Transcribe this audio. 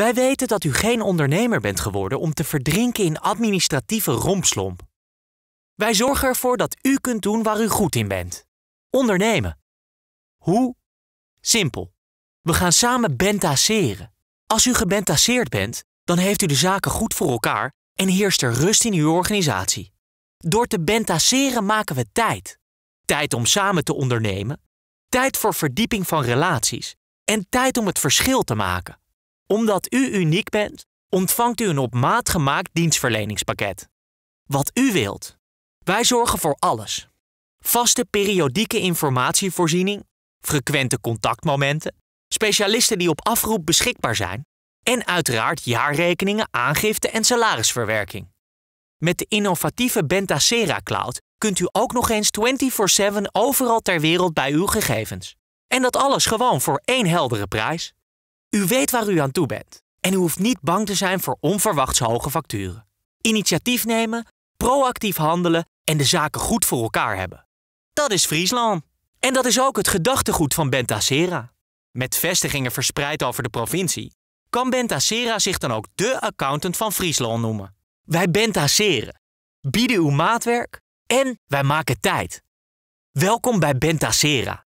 Wij weten dat u geen ondernemer bent geworden om te verdrinken in administratieve rompslomp. Wij zorgen ervoor dat u kunt doen waar u goed in bent: ondernemen. Hoe? Simpel. We gaan samen bentaseren. Als u gebentasseerd bent, dan heeft u de zaken goed voor elkaar en heerst er rust in uw organisatie. Door te bentaseren maken we tijd. Tijd om samen te ondernemen, tijd voor verdieping van relaties en tijd om het verschil te maken omdat u uniek bent, ontvangt u een op maat gemaakt dienstverleningspakket. Wat u wilt. Wij zorgen voor alles. Vaste periodieke informatievoorziening, frequente contactmomenten, specialisten die op afroep beschikbaar zijn en uiteraard jaarrekeningen, aangifte en salarisverwerking. Met de innovatieve Bentacera Cloud kunt u ook nog eens 24/7 overal ter wereld bij uw gegevens. En dat alles gewoon voor één heldere prijs. U weet waar u aan toe bent en u hoeft niet bang te zijn voor onverwachts hoge facturen. Initiatief nemen, proactief handelen en de zaken goed voor elkaar hebben. Dat is Friesland. En dat is ook het gedachtegoed van Bentacera. Met vestigingen verspreid over de provincie, kan Bentacera zich dan ook de accountant van Friesland noemen. Wij Bentacera bieden uw maatwerk en wij maken tijd. Welkom bij Bentacera.